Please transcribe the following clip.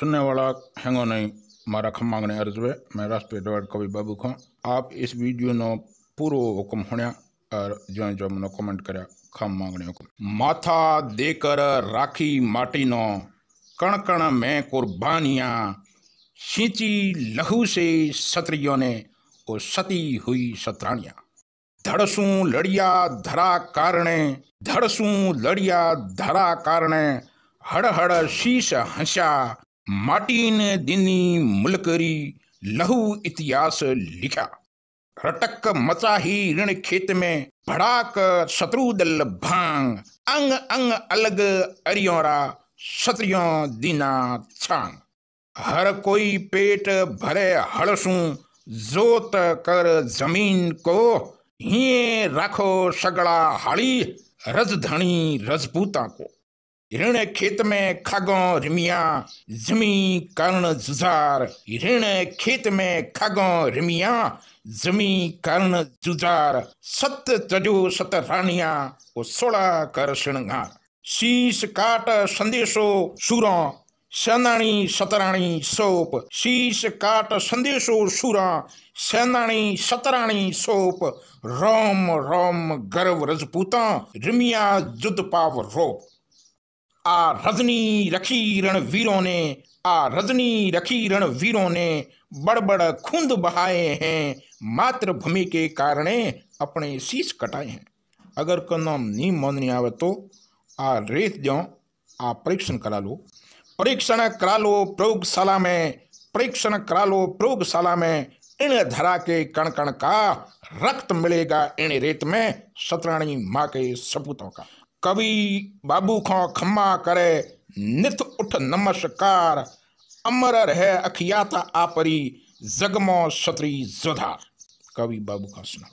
सुनने वाला हैंगो नहीं मारा खम मांगने अर्ज वे मैं राष्ट्रपति डॉक्टर कवि बाबू खां आप इस वीडियो नो पूरा हुक्म होना और जो जो मनो कमेंट करा खम मांगने हुक्म माथा देकर राखी माटी नो कण कण में कुर्बानिया सींची लहू से सत्रियों ने ओ सती हुई सत्राणिया धड़सू लड़िया धरा कारणे धड़सू लड़िया धरा कारणे हड़ हड़ शीश हंसा माटी ने दिनी मुलकरी लहू इतिहास लिखा रटक मचा ही ऋण खेत में भड़ाक शत्रु दल भांग अंग अंग अलग अरियोरा क्षत्रियो दीना छांग हर कोई पेट भरे हड़सू जोत कर जमीन को ही रखो सगड़ा हड़ी धनी रजपूता को हिरण खेत में खगों रिमिया जमी कर्ण जुजार हिरण खेत में खगों रिमिया जमी कर्ण जुजार सत तजो सत रानिया ओ सोड़ा कर श्रृंगार शीश काट संदेशो सूरों सेनाणी सतराणी सोप शीश काट संदेशो सूरा सेनाणी सतराणी सोप रोम रोम गर्व रजपूता रिमिया जुद पाव रोप आ रजनी रखी वीरों ने आ रजनी रखी रणवीरों ने बड़बड़ खुंद बहाए हैं मातृभूमि के कारण अपने शीश कटाए हैं अगर को नाम नहीं आवे तो आ रेत जो आ परीक्षण करा लो परीक्षण करा लो प्रयोगशाला में परीक्षण करा लो प्रयोगशाला में इन धरा के कण कण का रक्त मिलेगा इन रेत में सतराणी माँ के सपूतों का कवि बाबू खां खम्मा करे नित उठ नमस्कार अमर रह अखियाता आपरी जगमो छतरी जोधार कवि बाबू खां सुना